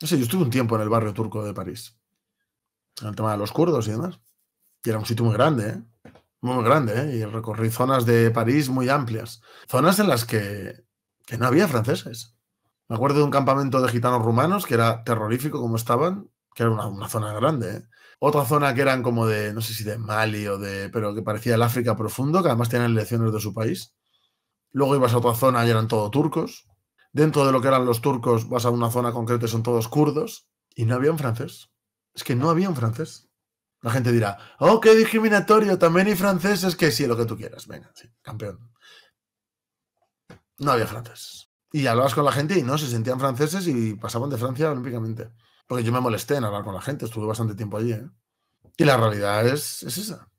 No sé, yo estuve un tiempo en el barrio turco de París. En el tema de los kurdos y demás. Y era un sitio muy grande, ¿eh? Muy grande, ¿eh? Y recorrí zonas de París muy amplias. Zonas en las que, no había franceses. Me acuerdo de un campamento de gitanos rumanos que era terrorífico como estaban, que era una, zona grande, ¿eh? Otra zona que eran como de, no sé si de Mali o de, pero que parecía el África profundo, que además tenían elecciones de su país. Luego ibas a otra zona y eran todo turcos dentro de lo que eran los turcos, vas a una zona concreta y son todos kurdos, y no había un francés. Es que no había un francés. La gente dirá, oh, qué discriminatorio, también hay franceses, que sí, lo que tú quieras, venga, campeón. No había francés. Y hablabas con la gente y no, se sentían franceses y pasaban de Francia olímpicamente. Porque yo me molesté en hablar con la gente, estuve bastante tiempo allí. ¿eh? Y la realidad es, es esa.